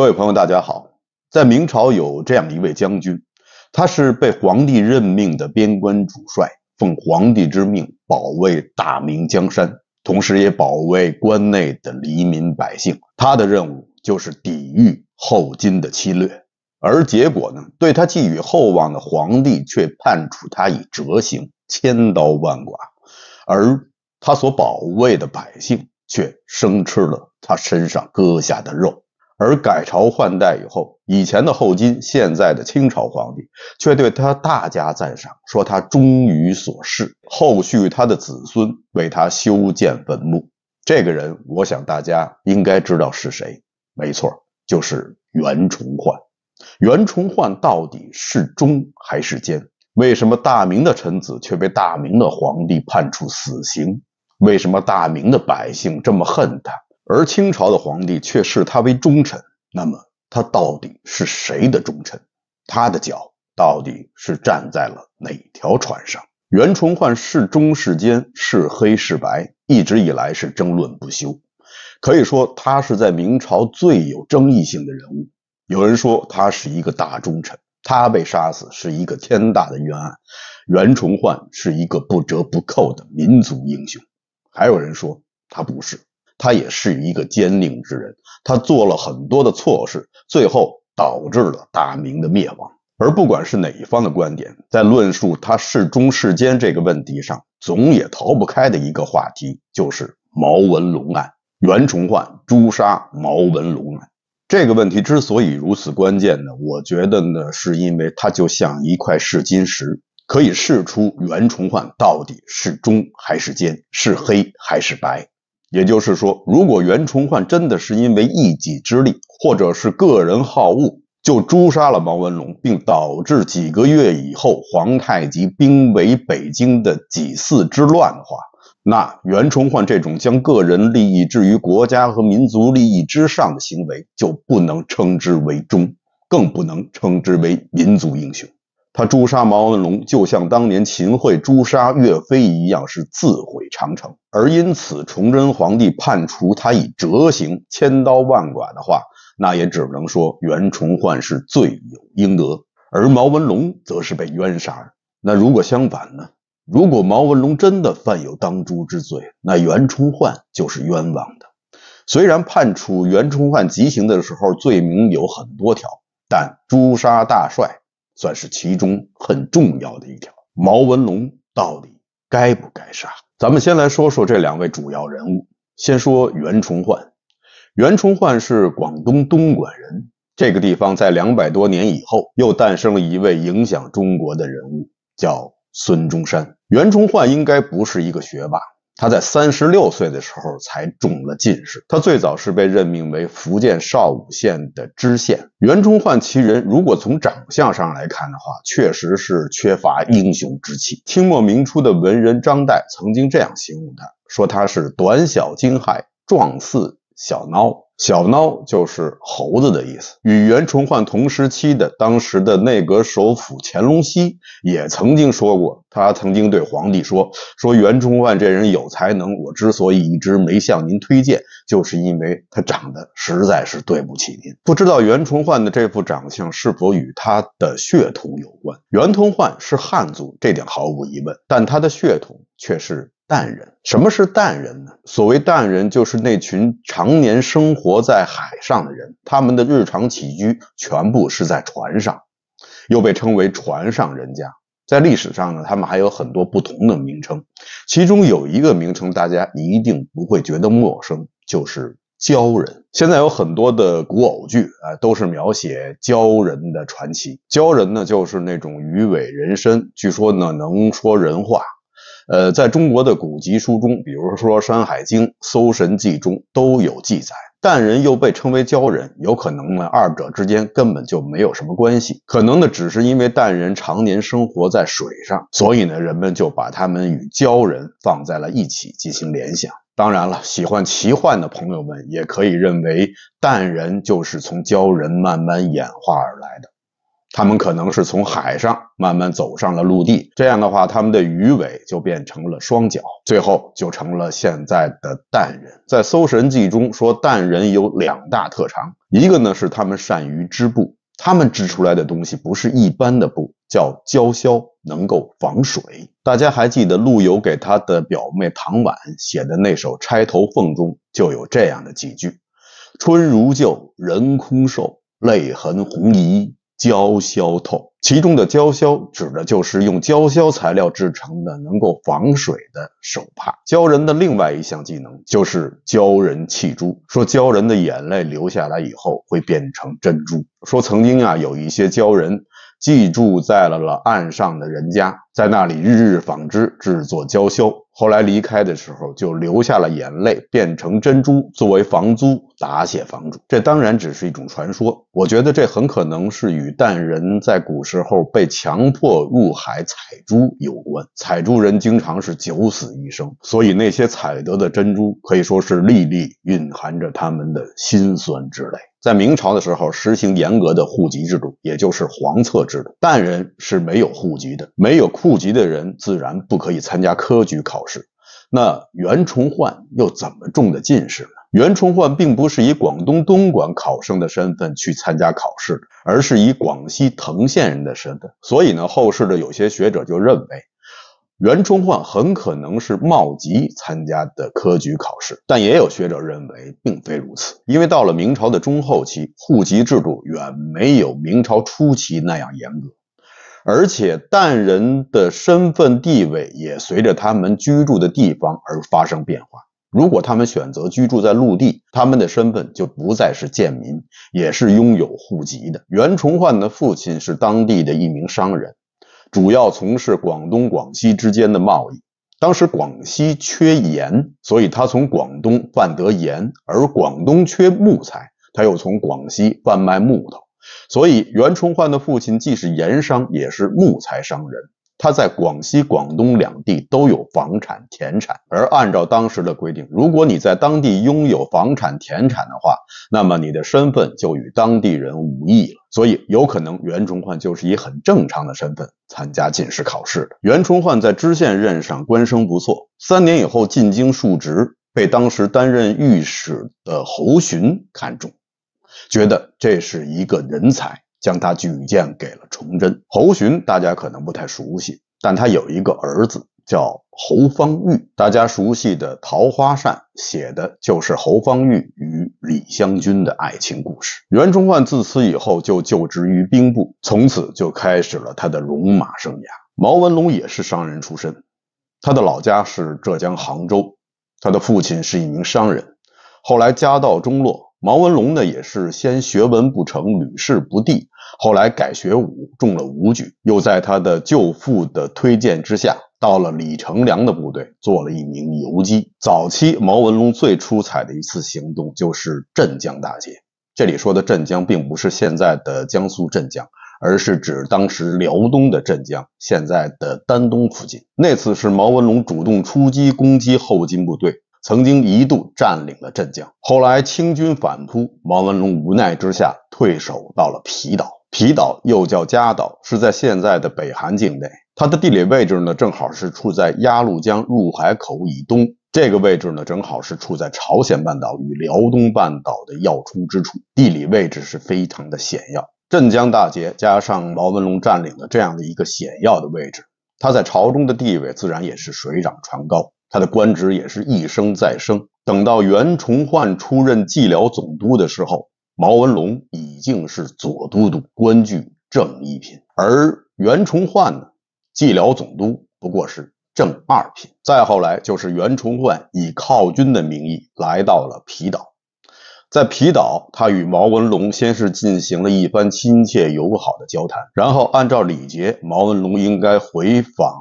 各位朋友，大家好。在明朝有这样一位将军，他是被皇帝任命的边关主帅，奉皇帝之命保卫大明江山，同时也保卫关内的黎民百姓。他的任务就是抵御后金的侵略，而结果呢，对他寄予厚望的皇帝却判处他以折刑，千刀万剐，而他所保卫的百姓却生吃了他身上割下的肉。而改朝换代以后，以前的后金，现在的清朝皇帝，却对他大加赞赏，说他忠于所事。后续他的子孙为他修建坟墓。这个人，我想大家应该知道是谁。没错，就是袁崇焕。袁崇焕到底是忠还是奸？为什么大明的臣子却被大明的皇帝判处死刑？为什么大明的百姓这么恨他？而清朝的皇帝却视他为忠臣，那么他到底是谁的忠臣？他的脚到底是站在了哪条船上？袁崇焕是忠是奸，是黑是白，一直以来是争论不休。可以说，他是在明朝最有争议性的人物。有人说他是一个大忠臣，他被杀死是一个天大的冤案。袁崇焕是一个不折不扣的民族英雄。还有人说他不是。他也是一个奸佞之人，他做了很多的错事，最后导致了大明的灭亡。而不管是哪一方的观点，在论述他是忠是奸这个问题上，总也逃不开的一个话题就是毛文龙案、袁崇焕诛杀毛文龙案。这个问题之所以如此关键呢，我觉得呢，是因为它就像一块试金石，可以试出袁崇焕到底是忠还是奸，是黑还是白。也就是说，如果袁崇焕真的是因为一己之力，或者是个人好恶，就诛杀了毛文龙，并导致几个月以后皇太极兵围北京的几次之乱的话，那袁崇焕这种将个人利益置于国家和民族利益之上的行为，就不能称之为忠，更不能称之为民族英雄。他诛杀毛文龙，就像当年秦桧诛杀岳飞一样，是自毁长城。而因此，崇祯皇帝判处他以折刑、千刀万剐的话，那也只能说袁崇焕是罪有应得，而毛文龙则是被冤杀那如果相反呢？如果毛文龙真的犯有当诛之罪，那袁崇焕就是冤枉的。虽然判处袁崇焕极刑的时候罪名有很多条，但诛杀大帅。算是其中很重要的一条。毛文龙到底该不该杀？咱们先来说说这两位主要人物。先说袁崇焕，袁崇焕是广东东莞人。这个地方在两百多年以后，又诞生了一位影响中国的人物，叫孙中山。袁崇焕应该不是一个学霸。他在三十六岁的时候才中了进士。他最早是被任命为福建邵武县的知县。袁崇焕其人，如果从长相上来看的话，确实是缺乏英雄之气。清末明初的文人张岱曾经这样形容他，说他是短小精悍，壮似小孬。小孬就是猴子的意思。与袁崇焕同时期的当时的内阁首辅乾隆熙也曾经说过，他曾经对皇帝说：“说袁崇焕这人有才能，我之所以一直没向您推荐，就是因为他长得实在是对不起您。”不知道袁崇焕的这副长相是否与他的血统有关？袁崇焕是汉族，这点毫无疑问，但他的血统却是。淡人，什么是淡人呢？所谓淡人，就是那群常年生活在海上的人，他们的日常起居全部是在船上，又被称为船上人家。在历史上呢，他们还有很多不同的名称，其中有一个名称大家一定不会觉得陌生，就是鲛人。现在有很多的古偶剧啊，都是描写鲛人的传奇。鲛人呢，就是那种鱼尾人身，据说呢能说人话。呃，在中国的古籍书中，比如说《山海经》《搜神记》中都有记载，但人又被称为鲛人，有可能呢，二者之间根本就没有什么关系，可能呢，只是因为但人常年生活在水上，所以呢，人们就把他们与鲛人放在了一起进行联想。当然了，喜欢奇幻的朋友们也可以认为，但人就是从鲛人慢慢演化而来的。他们可能是从海上慢慢走上了陆地，这样的话，他们的鱼尾就变成了双脚，最后就成了现在的蛋人。在《搜神记》中说，蛋人有两大特长，一个呢是他们善于织布，他们织出来的东西不是一般的布，叫胶绡，能够防水。大家还记得陆游给他的表妹唐婉写的那首《钗头凤》中就有这样的几句：“春如旧，人空瘦，泪痕红浥。”鲛绡透，其中的鲛绡指的就是用鲛绡材料制成的能够防水的手帕。鲛人的另外一项技能就是鲛人泣珠，说鲛人的眼泪流下来以后会变成珍珠。说曾经啊，有一些鲛人寄住在了了岸上的人家，在那里日日纺织制作鲛绡。后来离开的时候，就流下了眼泪，变成珍珠作为房租答谢房主。这当然只是一种传说，我觉得这很可能是与但人在古时候被强迫入海采珠有关。采珠人经常是九死一生，所以那些采得的珍珠可以说是粒粒蕴含着他们的辛酸之泪。在明朝的时候，实行严格的户籍制度，也就是黄册制度。但人是没有户籍的，没有户籍的人自然不可以参加科举考试。那袁崇焕又怎么中的进士呢？袁崇焕并不是以广东东莞考生的身份去参加考试，而是以广西藤县人的身份。所以呢，后世的有些学者就认为。袁崇焕很可能是冒籍参加的科举考试，但也有学者认为并非如此，因为到了明朝的中后期，户籍制度远没有明朝初期那样严格，而且疍人的身份地位也随着他们居住的地方而发生变化。如果他们选择居住在陆地，他们的身份就不再是贱民，也是拥有户籍的。袁崇焕的父亲是当地的一名商人。主要从事广东、广西之间的贸易。当时广西缺盐，所以他从广东贩得盐；而广东缺木材，他又从广西贩卖木头。所以袁崇焕的父亲既是盐商，也是木材商人。他在广西、广东两地都有房产田产，而按照当时的规定，如果你在当地拥有房产田产的话，那么你的身份就与当地人无异了。所以，有可能袁崇焕就是以很正常的身份参加进士考试的。袁崇焕在知县任上官声不错，三年以后进京述职，被当时担任御史的侯恂看中，觉得这是一个人才。将他举荐给了崇祯。侯恂大家可能不太熟悉，但他有一个儿子叫侯方域，大家熟悉的《桃花扇》写的就是侯方域与李香君的爱情故事。袁崇焕自此以后就就职于兵部，从此就开始了他的戎马生涯。毛文龙也是商人出身，他的老家是浙江杭州，他的父亲是一名商人，后来家道中落。毛文龙呢，也是先学文不成，屡试不第，后来改学武，中了武举，又在他的舅父的推荐之下，到了李成梁的部队，做了一名游击。早期毛文龙最出彩的一次行动，就是镇江大捷。这里说的镇江，并不是现在的江苏镇江，而是指当时辽东的镇江，现在的丹东附近。那次是毛文龙主动出击，攻击后金部队。曾经一度占领了镇江，后来清军反扑，王文龙无奈之下退守到了皮岛。皮岛又叫嘉岛，是在现在的北韩境内。它的地理位置呢，正好是处在鸭绿江入海口以东，这个位置呢，正好是处在朝鲜半岛与辽东半岛的要冲之处，地理位置是非常的险要。镇江大捷加上毛文龙占领了这样的一个险要的位置，他在朝中的地位自然也是水涨船高。他的官职也是一升再升。等到袁崇焕出任蓟辽总督的时候，毛文龙已经是左都督，官居正一品，而袁崇焕呢，蓟辽总督不过是正二品。再后来就是袁崇焕以犒军的名义来到了皮岛。在皮岛，他与毛文龙先是进行了一番亲切友好的交谈，然后按照礼节，毛文龙应该回访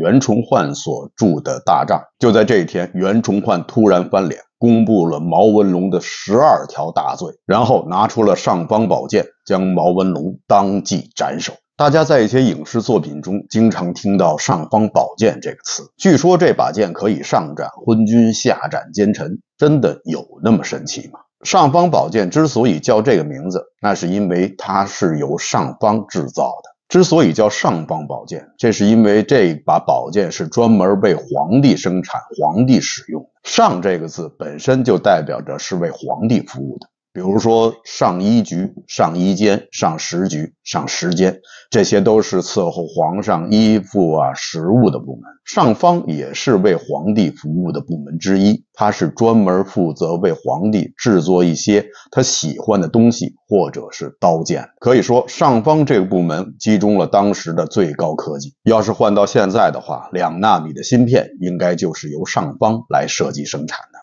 袁崇焕所住的大帐。就在这一天，袁崇焕突然翻脸，公布了毛文龙的十二条大罪，然后拿出了尚方宝剑，将毛文龙当即斩首。大家在一些影视作品中经常听到“尚方宝剑”这个词，据说这把剑可以上斩昏君，下斩奸臣，真的有那么神奇吗？尚方宝剑之所以叫这个名字，那是因为它是由尚方制造的。之所以叫尚方宝剑，这是因为这把宝剑是专门为皇帝生产、皇帝使用。尚”这个字本身就代表着是为皇帝服务的。比如说上衣局、上衣间、上食局、上食间，这些都是伺候皇上衣服啊食物的部门。尚方也是为皇帝服务的部门之一，它是专门负责为皇帝制作一些他喜欢的东西或者是刀剑。可以说，尚方这个部门集中了当时的最高科技。要是换到现在的话，两纳米的芯片应该就是由尚方来设计生产的。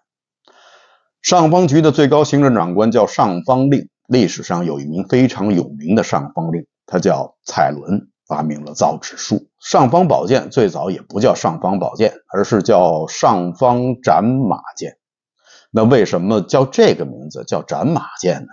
尚方局的最高行政长官叫尚方令。历史上有一名非常有名的尚方令，他叫蔡伦，发明了造纸术。尚方宝剑最早也不叫尚方宝剑，而是叫尚方斩马剑。那为什么叫这个名字？叫斩马剑呢？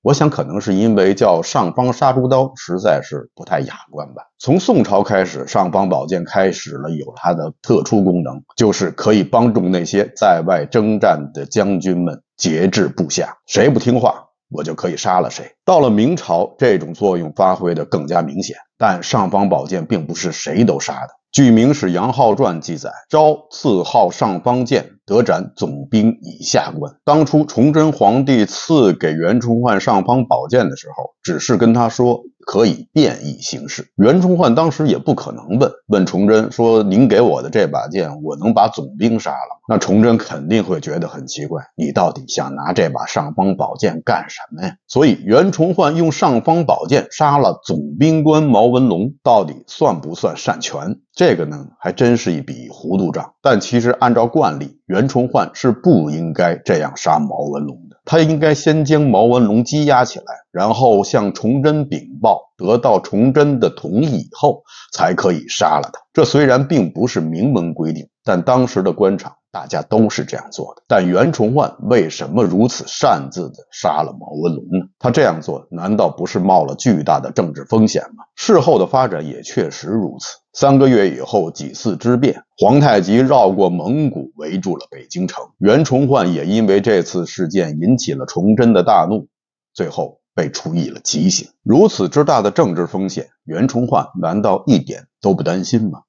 我想，可能是因为叫“上方杀猪刀”实在是不太雅观吧。从宋朝开始，上方宝剑开始了有它的特殊功能，就是可以帮助那些在外征战的将军们节制部下，谁不听话，我就可以杀了谁。到了明朝，这种作用发挥的更加明显，但上方宝剑并不是谁都杀的。据《明史杨浩传》记载，昭赐号上方剑。得斩总兵以下官。当初崇祯皇帝赐给袁崇焕尚方宝剑的时候，只是跟他说可以变异形式。袁崇焕当时也不可能问问崇祯说：“您给我的这把剑，我能把总兵杀了？”那崇祯肯定会觉得很奇怪：“你到底想拿这把尚方宝剑干什么呀？”所以袁崇焕用尚方宝剑杀了总兵官毛文龙，到底算不算擅权？这个呢，还真是一笔糊涂账。但其实按照惯例，袁袁崇焕是不应该这样杀毛文龙的，他应该先将毛文龙羁押起来，然后向崇祯禀报，得到崇祯的同意以后，才可以杀了他。这虽然并不是明文规定，但当时的官场。大家都是这样做的，但袁崇焕为什么如此擅自的杀了毛文龙呢？他这样做难道不是冒了巨大的政治风险吗？事后的发展也确实如此。三个月以后，几次之变，皇太极绕过蒙古，围住了北京城。袁崇焕也因为这次事件引起了崇祯的大怒，最后被处以了极刑。如此之大的政治风险，袁崇焕难道一点都不担心吗？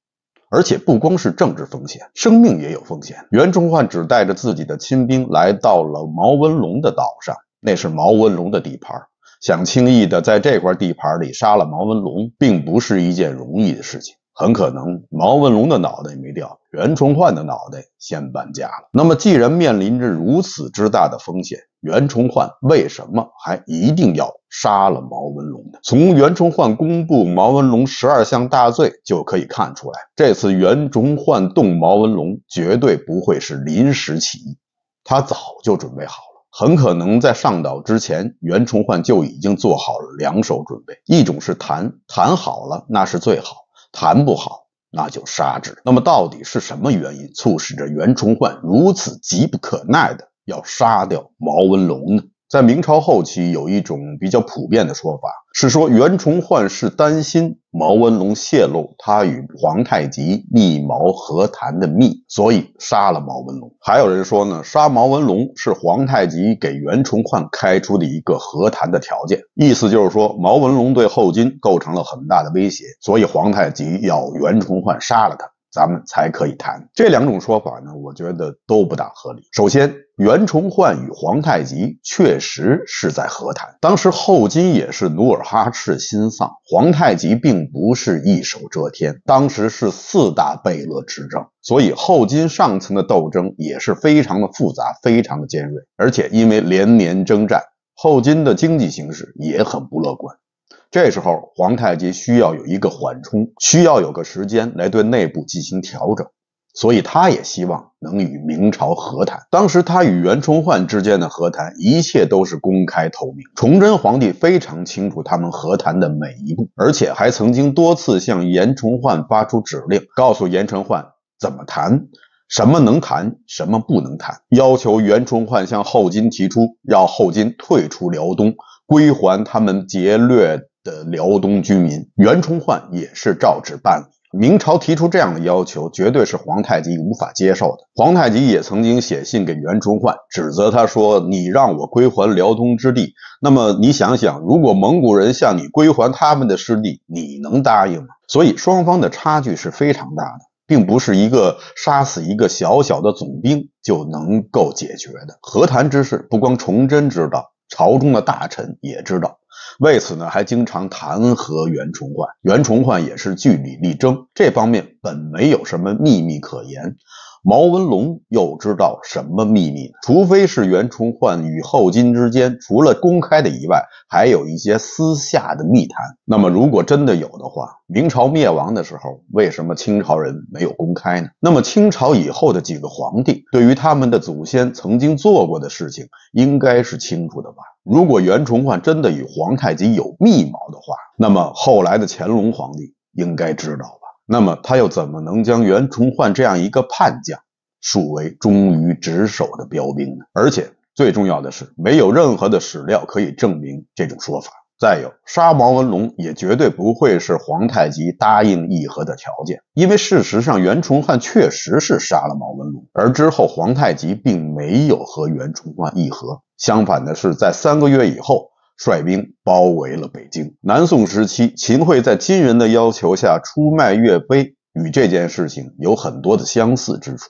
而且不光是政治风险，生命也有风险。袁崇焕只带着自己的亲兵来到了毛文龙的岛上，那是毛文龙的地盘，想轻易的在这块地盘里杀了毛文龙，并不是一件容易的事情。很可能毛文龙的脑袋没掉，袁崇焕的脑袋先搬家了。那么，既然面临着如此之大的风险，袁崇焕为什么还一定要？杀了毛文龙的，从袁崇焕公布毛文龙十二项大罪就可以看出来，这次袁崇焕动毛文龙绝对不会是临时起意，他早就准备好了，很可能在上岛之前，袁崇焕就已经做好了两手准备，一种是谈谈好了，那是最好；谈不好，那就杀之。那么，到底是什么原因促使着袁崇焕如此急不可耐的要杀掉毛文龙呢？在明朝后期，有一种比较普遍的说法是说，袁崇焕是担心毛文龙泄露他与皇太极密谋和谈的密，所以杀了毛文龙。还有人说呢，杀毛文龙是皇太极给袁崇焕开出的一个和谈的条件，意思就是说毛文龙对后金构成了很大的威胁，所以皇太极要袁崇焕杀了他。咱们才可以谈这两种说法呢，我觉得都不大合理。首先，袁崇焕与皇太极确实是在和谈，当时后金也是努尔哈赤新丧，皇太极并不是一手遮天，当时是四大贝勒执政，所以后金上层的斗争也是非常的复杂，非常的尖锐，而且因为连年征战，后金的经济形势也很不乐观。这时候，皇太极需要有一个缓冲，需要有个时间来对内部进行调整，所以他也希望能与明朝和谈。当时他与袁崇焕之间的和谈，一切都是公开透明。崇祯皇帝非常清楚他们和谈的每一步，而且还曾经多次向袁崇焕发出指令，告诉袁崇焕怎么谈，什么能谈，什么不能谈，要求袁崇焕向后金提出要后金退出辽东，归还他们劫掠。的辽东居民袁崇焕也是照旨办理。明朝提出这样的要求，绝对是皇太极无法接受的。皇太极也曾经写信给袁崇焕，指责他说：“你让我归还辽东之地，那么你想想，如果蒙古人向你归还他们的失地，你能答应吗？”所以双方的差距是非常大的，并不是一个杀死一个小小的总兵就能够解决的。和谈之事，不光崇祯知道，朝中的大臣也知道。为此呢，还经常弹劾袁崇焕。袁崇焕也是据理力争，这方面本没有什么秘密可言。毛文龙又知道什么秘密呢？除非是袁崇焕与后金之间除了公开的以外，还有一些私下的密谈。那么，如果真的有的话，明朝灭亡的时候，为什么清朝人没有公开呢？那么，清朝以后的几个皇帝对于他们的祖先曾经做过的事情，应该是清楚的吧？如果袁崇焕真的与皇太极有密谋的话，那么后来的乾隆皇帝应该知道。那么他又怎么能将袁崇焕这样一个叛将树为忠于职守的标兵呢？而且最重要的是，没有任何的史料可以证明这种说法。再有，杀毛文龙也绝对不会是皇太极答应议和的条件，因为事实上袁崇焕确实是杀了毛文龙，而之后皇太极并没有和袁崇焕议和。相反的是，在三个月以后。率兵包围了北京。南宋时期，秦桧在金人的要求下出卖岳飞，与这件事情有很多的相似之处。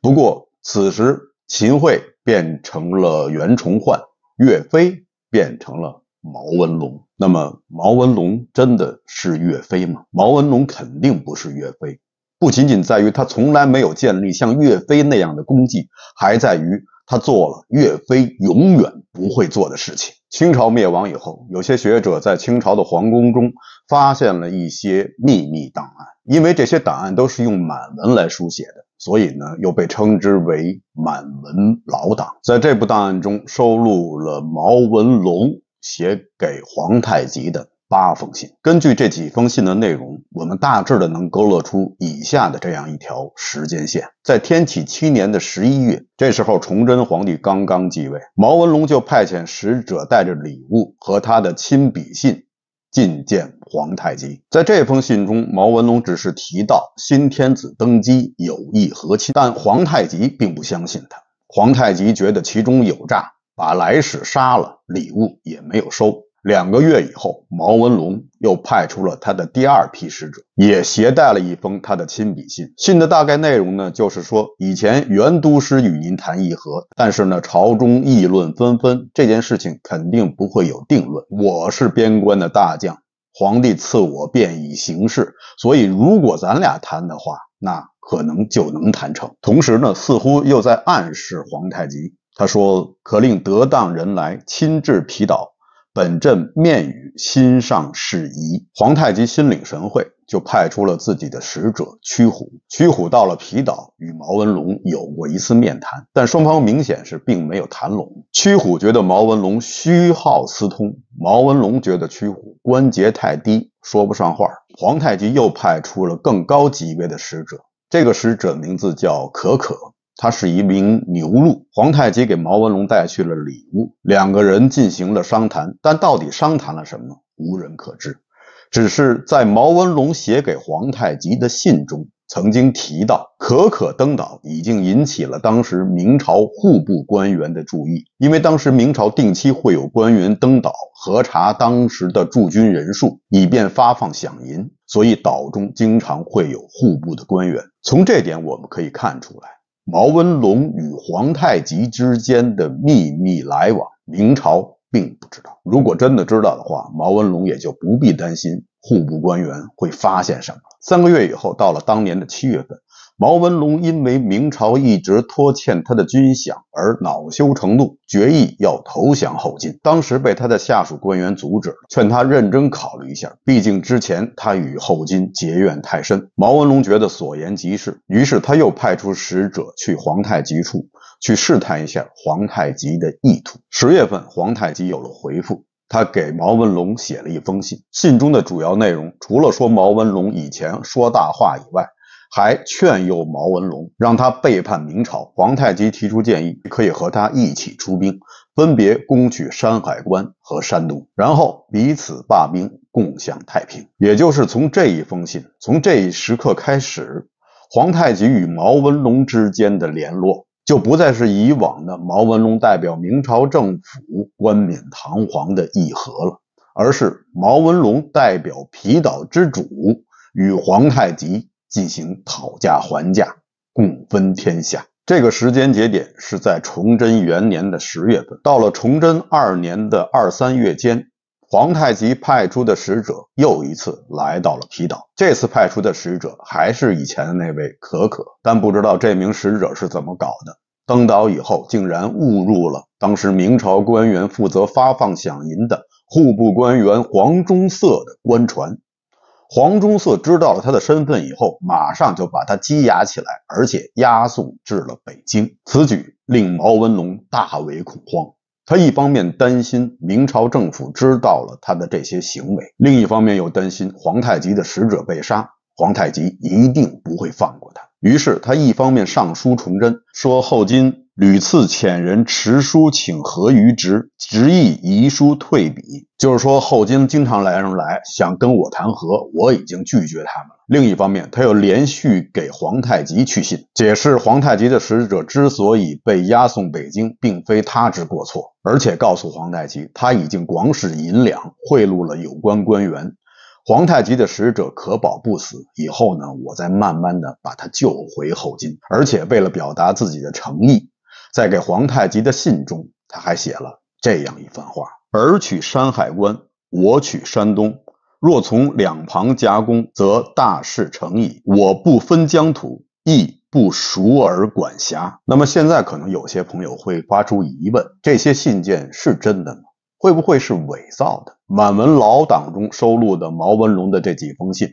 不过，此时秦桧变成了袁崇焕，岳飞变成了毛文龙。那么，毛文龙真的是岳飞吗？毛文龙肯定不是岳飞，不仅仅在于他从来没有建立像岳飞那样的功绩，还在于。他做了岳飞永远不会做的事情。清朝灭亡以后，有些学者在清朝的皇宫中发现了一些秘密档案，因为这些档案都是用满文来书写的，所以呢又被称之为满文老档。在这部档案中收录了毛文龙写给皇太极的。八封信，根据这几封信的内容，我们大致的能勾勒出以下的这样一条时间线：在天启七年的十一月，这时候崇祯皇帝刚刚继位，毛文龙就派遣使者带着礼物和他的亲笔信，觐见皇太极。在这封信中，毛文龙只是提到新天子登基有意和亲，但皇太极并不相信他。皇太极觉得其中有诈，把来使杀了，礼物也没有收。两个月以后，毛文龙又派出了他的第二批使者，也携带了一封他的亲笔信。信的大概内容呢，就是说以前袁都师与您谈议和，但是呢，朝中议论纷纷，这件事情肯定不会有定论。我是边关的大将，皇帝赐我便以行事，所以如果咱俩谈的话，那可能就能谈成。同时呢，似乎又在暗示皇太极，他说：“可令得当人来亲至皮岛。”本镇面语，心上事宜。皇太极心领神会，就派出了自己的使者屈虎。屈虎到了皮岛，与毛文龙有过一次面谈，但双方明显是并没有谈拢。屈虎觉得毛文龙虚耗私通，毛文龙觉得屈虎关节太低，说不上话。皇太极又派出了更高级别的使者，这个使者名字叫可可。他是一名牛鹿。皇太极给毛文龙带去了礼物，两个人进行了商谈，但到底商谈了什么，无人可知。只是在毛文龙写给皇太极的信中，曾经提到可可登岛已经引起了当时明朝户部官员的注意，因为当时明朝定期会有官员登岛核查当时的驻军人数，以便发放饷银，所以岛中经常会有户部的官员。从这点我们可以看出来。毛文龙与皇太极之间的秘密来往，明朝并不知道。如果真的知道的话，毛文龙也就不必担心户部官员会发现什么。三个月以后，到了当年的七月份。毛文龙因为明朝一直拖欠他的军饷而恼羞成怒，决意要投降后金。当时被他的下属官员阻止，劝他认真考虑一下，毕竟之前他与后金结怨太深。毛文龙觉得所言极是，于是他又派出使者去皇太极处去试探一下皇太极的意图。十月份，皇太极有了回复，他给毛文龙写了一封信，信中的主要内容除了说毛文龙以前说大话以外。还劝诱毛文龙，让他背叛明朝。皇太极提出建议，可以和他一起出兵，分别攻取山海关和山东，然后彼此罢兵，共享太平。也就是从这一封信，从这一时刻开始，皇太极与毛文龙之间的联络就不再是以往的毛文龙代表明朝政府冠冕堂皇的议和了，而是毛文龙代表皮岛之主与皇太极。进行讨价还价，共分天下。这个时间节点是在崇祯元年的十月份。到了崇祯二年的二三月间，皇太极派出的使者又一次来到了皮岛。这次派出的使者还是以前的那位可可，但不知道这名使者是怎么搞的。登岛以后，竟然误入了当时明朝官员负责发放饷银的户部官员黄忠色的官船。黄忠嗣知道了他的身份以后，马上就把他羁押起来，而且押送至了北京。此举令毛文龙大为恐慌，他一方面担心明朝政府知道了他的这些行为，另一方面又担心皇太极的使者被杀，皇太极一定不会放过他。于是他一方面上书崇祯，说后金。屡次遣人持书请和于直，执意遗书退笔，就是说后金经常来人来想跟我谈和，我已经拒绝他们了。另一方面，他又连续给皇太极去信，解释皇太极的使者之所以被押送北京，并非他之过错，而且告诉皇太极，他已经广使银两贿赂了有关官员，皇太极的使者可保不死。以后呢，我再慢慢的把他救回后金。而且为了表达自己的诚意。在给皇太极的信中，他还写了这样一番话：“尔取山海关，我取山东。若从两旁夹攻，则大事成矣。我不分疆土，亦不熟尔管辖。”那么现在可能有些朋友会发出疑问：这些信件是真的吗？会不会是伪造的？满文老档中收录的毛文龙的这几封信。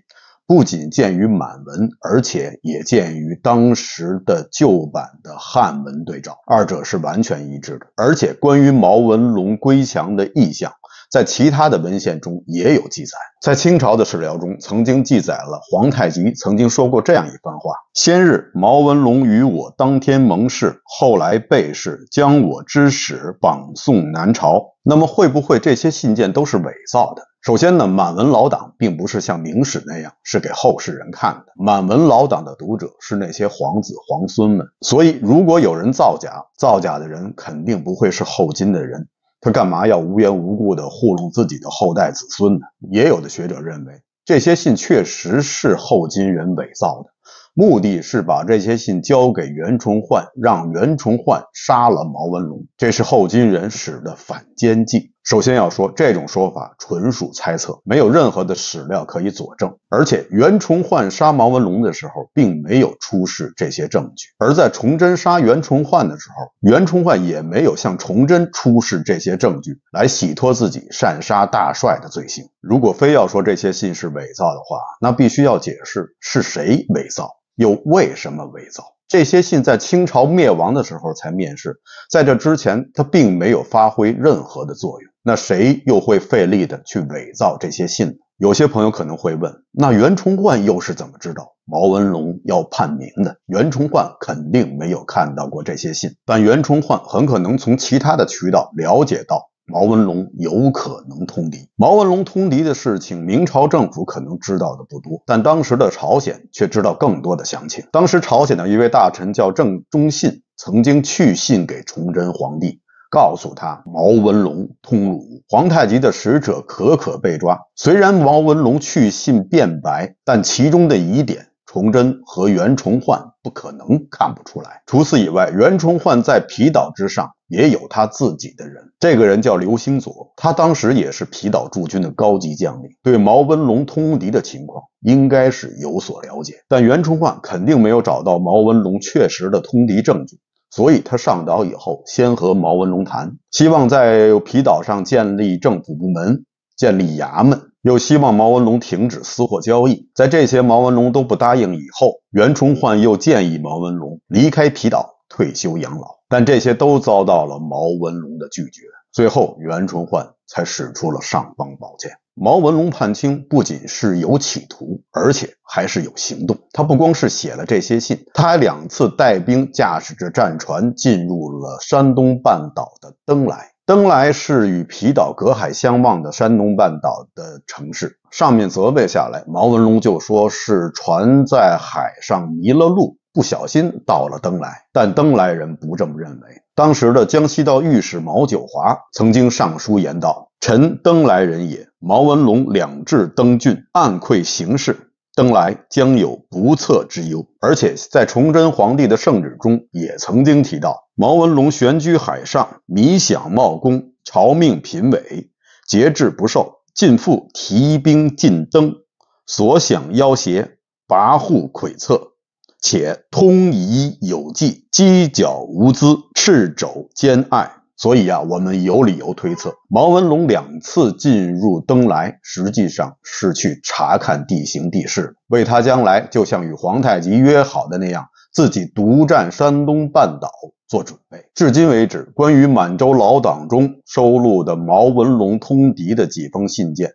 不仅见于满文，而且也见于当时的旧版的汉文对照，二者是完全一致的。而且关于毛文龙归降的意向，在其他的文献中也有记载。在清朝的史料中，曾经记载了皇太极曾经说过这样一番话：“先日毛文龙与我当天盟誓，后来背誓，将我之使绑送南朝。”那么，会不会这些信件都是伪造的？首先呢，满文老档并不是像明史那样是给后世人看的，满文老档的读者是那些皇子皇孙们。所以，如果有人造假，造假的人肯定不会是后金的人，他干嘛要无缘无故的糊弄自己的后代子孙呢？也有的学者认为，这些信确实是后金人伪造的，目的是把这些信交给袁崇焕，让袁崇焕杀了毛文龙，这是后金人使的反间计。首先要说，这种说法纯属猜测，没有任何的史料可以佐证。而且袁崇焕杀毛文龙的时候，并没有出示这些证据；而在崇祯杀袁崇焕的时候，袁崇焕也没有向崇祯出示这些证据来洗脱自己擅杀大帅的罪行。如果非要说这些信是伪造的话，那必须要解释是谁伪造，又为什么伪造？这些信在清朝灭亡的时候才面世，在这之前，它并没有发挥任何的作用。那谁又会费力的去伪造这些信？有些朋友可能会问，那袁崇焕又是怎么知道毛文龙要叛明的？袁崇焕肯定没有看到过这些信，但袁崇焕很可能从其他的渠道了解到毛文龙有可能通敌。毛文龙通敌的事情，明朝政府可能知道的不多，但当时的朝鲜却知道更多的详情。当时朝鲜的一位大臣叫郑忠信，曾经去信给崇祯皇帝。告诉他，毛文龙通鲁，皇太极的使者可可被抓。虽然毛文龙去信辩白，但其中的疑点，崇祯和袁崇焕不可能看不出来。除此以外，袁崇焕在皮岛之上也有他自己的人，这个人叫刘兴佐，他当时也是皮岛驻军的高级将领，对毛文龙通敌的情况应该是有所了解。但袁崇焕肯定没有找到毛文龙确实的通敌证据。所以，他上岛以后，先和毛文龙谈，希望在皮岛上建立政府部门，建立衙门，又希望毛文龙停止私货交易。在这些毛文龙都不答应以后，袁崇焕又建议毛文龙离开皮岛退休养老，但这些都遭到了毛文龙的拒绝。最后，袁崇焕才使出了上邦宝剑。毛文龙叛清，不仅是有企图，而且还是有行动。他不光是写了这些信，他还两次带兵，驾驶着战船进入了山东半岛的登莱。登莱是与皮岛隔海相望的山东半岛的城市。上面责备下来，毛文龙就说是船在海上迷了路，不小心到了登莱。但登莱人不这么认为。当时的江西道御史毛九华曾经上书言道。臣登来人也，毛文龙两至登郡，暗愧形势，登来将有不测之忧。而且在崇祯皇帝的圣旨中也曾经提到，毛文龙悬居海上，迷想冒功，朝命贫委，节制不受，近复提兵进登，所想要挟，跋扈窥测，且通疑有计，犄角无资，赤肘兼爱，所以啊，我们有理由推测，毛文龙两次进入登莱，实际上是去查看地形地势，为他将来就像与皇太极约好的那样，自己独占山东半岛做准备。至今为止，关于满洲老党中收录的毛文龙通敌的几封信件。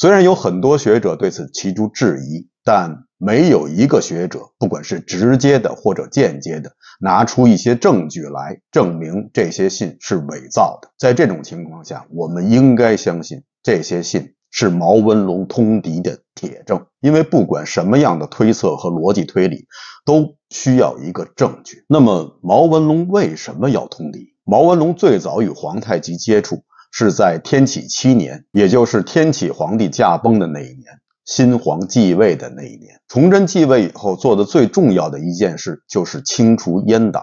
虽然有很多学者对此提出质疑，但没有一个学者，不管是直接的或者间接的，拿出一些证据来证明这些信是伪造的。在这种情况下，我们应该相信这些信是毛文龙通敌的铁证，因为不管什么样的推测和逻辑推理，都需要一个证据。那么，毛文龙为什么要通敌？毛文龙最早与皇太极接触。是在天启七年，也就是天启皇帝驾崩的那一年，新皇继位的那一年。崇祯继位以后做的最重要的一件事就是清除阉党，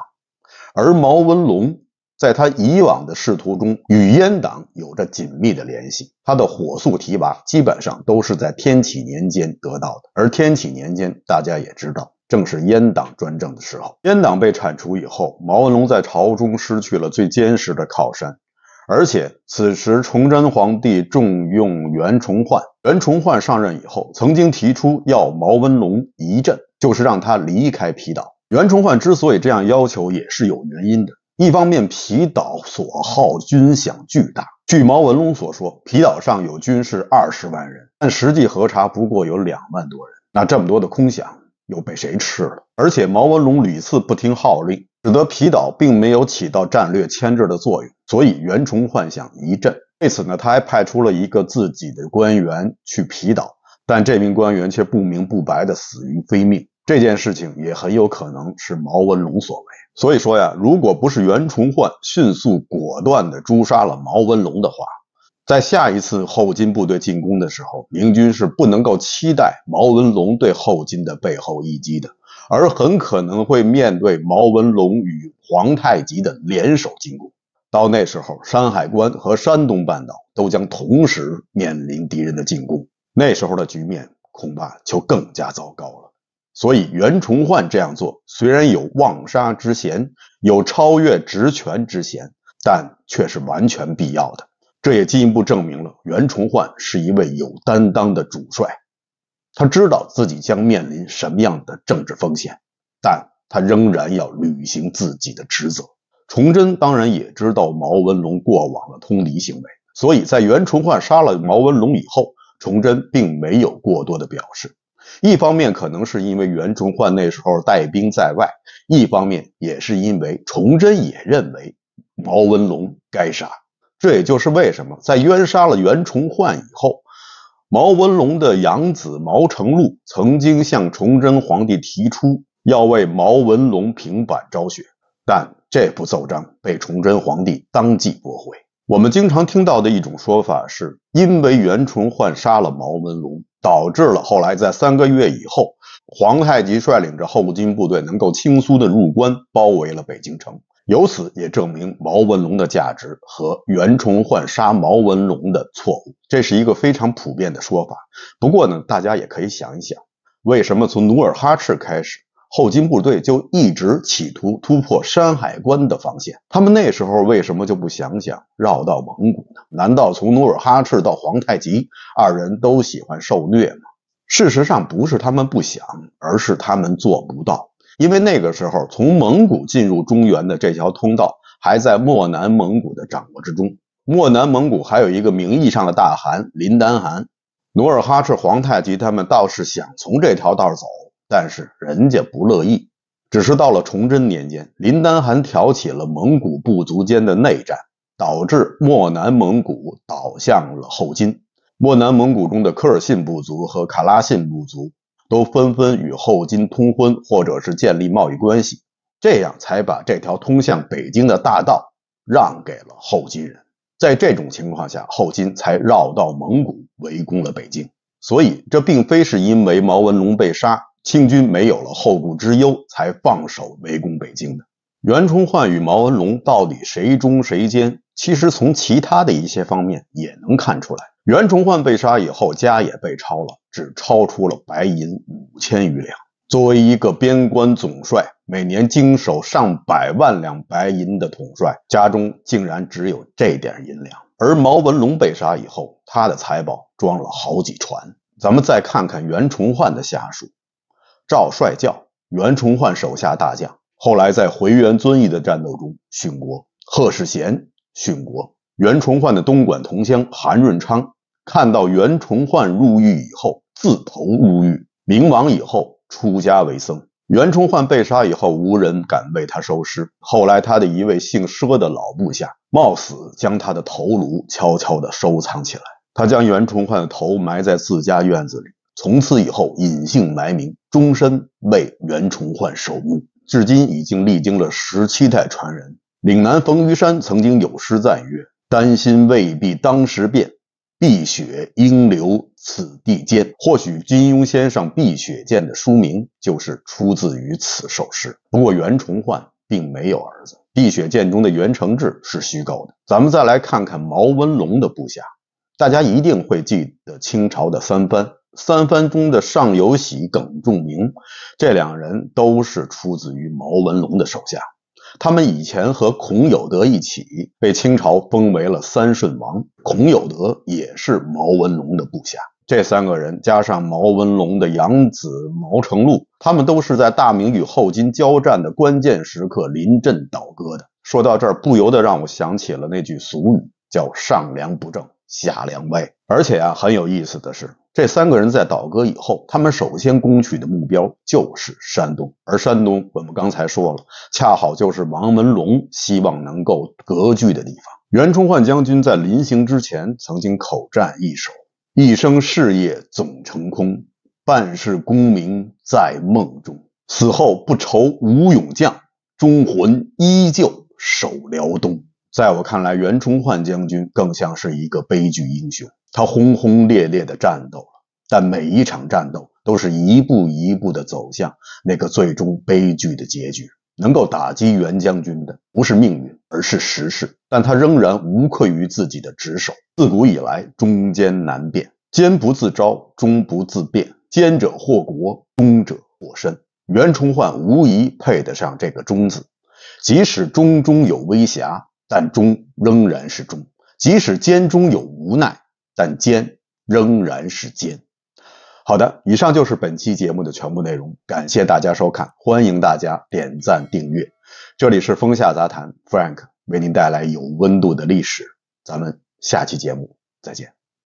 而毛文龙在他以往的仕途中与阉党有着紧密的联系，他的火速提拔基本上都是在天启年间得到的。而天启年间，大家也知道，正是阉党专政的时候。阉党被铲除以后，毛文龙在朝中失去了最坚实的靠山。而且此时，崇祯皇帝重用袁崇焕。袁崇焕上任以后，曾经提出要毛文龙一镇，就是让他离开皮岛。袁崇焕之所以这样要求，也是有原因的。一方面，皮岛所耗军饷巨大。据毛文龙所说，皮岛上有军士二十万人，但实际核查不过有两万多人。那这么多的空饷，又被谁吃了？而且毛文龙屡次不听号令。使得皮岛并没有起到战略牵制的作用，所以袁崇焕想一振。为此呢，他还派出了一个自己的官员去皮岛，但这名官员却不明不白的死于非命。这件事情也很有可能是毛文龙所为。所以说呀，如果不是袁崇焕迅速果断的诛杀了毛文龙的话，在下一次后金部队进攻的时候，明军是不能够期待毛文龙对后金的背后一击的。而很可能会面对毛文龙与皇太极的联手进攻，到那时候，山海关和山东半岛都将同时面临敌人的进攻，那时候的局面恐怕就更加糟糕了。所以，袁崇焕这样做虽然有妄杀之嫌，有超越职权之嫌，但却是完全必要的。这也进一步证明了袁崇焕是一位有担当的主帅。他知道自己将面临什么样的政治风险，但他仍然要履行自己的职责。崇祯当然也知道毛文龙过往的通敌行为，所以在袁崇焕杀了毛文龙以后，崇祯并没有过多的表示。一方面可能是因为袁崇焕那时候带兵在外，一方面也是因为崇祯也认为毛文龙该杀。这也就是为什么在冤杀了袁崇焕以后。毛文龙的养子毛成禄曾经向崇祯皇帝提出要为毛文龙平反昭雪，但这部奏章被崇祯皇帝当即驳回。我们经常听到的一种说法是，因为袁崇焕杀了毛文龙，导致了后来在三个月以后，皇太极率领着后金部队能够轻松的入关，包围了北京城。由此也证明毛文龙的价值和袁崇焕杀毛文龙的错误，这是一个非常普遍的说法。不过呢，大家也可以想一想，为什么从努尔哈赤开始，后金部队就一直企图突破山海关的防线？他们那时候为什么就不想想绕道蒙古呢？难道从努尔哈赤到皇太极，二人都喜欢受虐吗？事实上，不是他们不想，而是他们做不到。因为那个时候，从蒙古进入中原的这条通道还在漠南蒙古的掌握之中。漠南蒙古还有一个名义上的大汗林丹汗、努尔哈赤、皇太极，他们倒是想从这条道走，但是人家不乐意。只是到了崇祯年间，林丹汗挑起了蒙古部族间的内战，导致漠南蒙古倒向了后金。漠南蒙古中的科尔沁部族和卡拉沁部族。都纷纷与后金通婚，或者是建立贸易关系，这样才把这条通向北京的大道让给了后金人。在这种情况下，后金才绕道蒙古围攻了北京。所以，这并非是因为毛文龙被杀，清军没有了后顾之忧才放手围攻北京的。袁崇焕与毛文龙到底谁忠谁奸？其实从其他的一些方面也能看出来。袁崇焕被杀以后，家也被抄了，只抄出了白银五千余两。作为一个边关总帅，每年经手上百万两白银的统帅，家中竟然只有这点银两。而毛文龙被杀以后，他的财宝装了好几船。咱们再看看袁崇焕的下属，赵帅教，袁崇焕手下大将，后来在回援遵义的战斗中殉国；贺世贤殉国。袁崇焕的东莞同乡韩润昌。看到袁崇焕入狱以后，自投入狱，明亡以后出家为僧。袁崇焕被杀以后，无人敢为他收尸。后来，他的一位姓佘的老部下冒死将他的头颅悄悄地收藏起来，他将袁崇焕的头埋在自家院子里，从此以后隐姓埋名，终身为袁崇焕守墓，至今已经历经了十七代传人。岭南冯玉山曾经有诗赞曰：“丹心未必当时变。”碧血应留此地间，或许金庸先生《碧血剑》的书名就是出自于此首诗。不过袁崇焕并没有儿子，《碧血剑》中的袁承志是虚构的。咱们再来看看毛文龙的部下，大家一定会记得清朝的三藩，三藩中的尚有喜、耿仲明，这两人都是出自于毛文龙的手下。他们以前和孔有德一起被清朝封为了三顺王，孔有德也是毛文龙的部下。这三个人加上毛文龙的养子毛成禄，他们都是在大明与后金交战的关键时刻临阵倒戈的。说到这儿，不由得让我想起了那句俗语，叫“上梁不正”。下梁歪，而且啊，很有意思的是，这三个人在倒戈以后，他们首先攻取的目标就是山东，而山东我们刚才说了，恰好就是王文龙希望能够割据的地方。袁崇焕将军在临行之前，曾经口占一首：“一生事业总成空，半世功名在梦中。死后不愁无勇将，忠魂依旧守辽东。”在我看来，袁崇焕将军更像是一个悲剧英雄。他轰轰烈烈的战斗了，但每一场战斗都是一步一步的走向那个最终悲剧的结局。能够打击袁将军的，不是命运，而是时势。但他仍然无愧于自己的职守。自古以来，忠奸难辨，奸不自招，忠不自辩。奸者祸国，忠者祸身。袁崇焕无疑配得上这个“忠”字，即使忠中有微瑕。但忠仍然是忠，即使奸中有无奈，但奸仍然是奸。好的，以上就是本期节目的全部内容，感谢大家收看，欢迎大家点赞订阅。这里是风下杂谈，Frank 为您带来有温度的历史，咱们下期节目再见。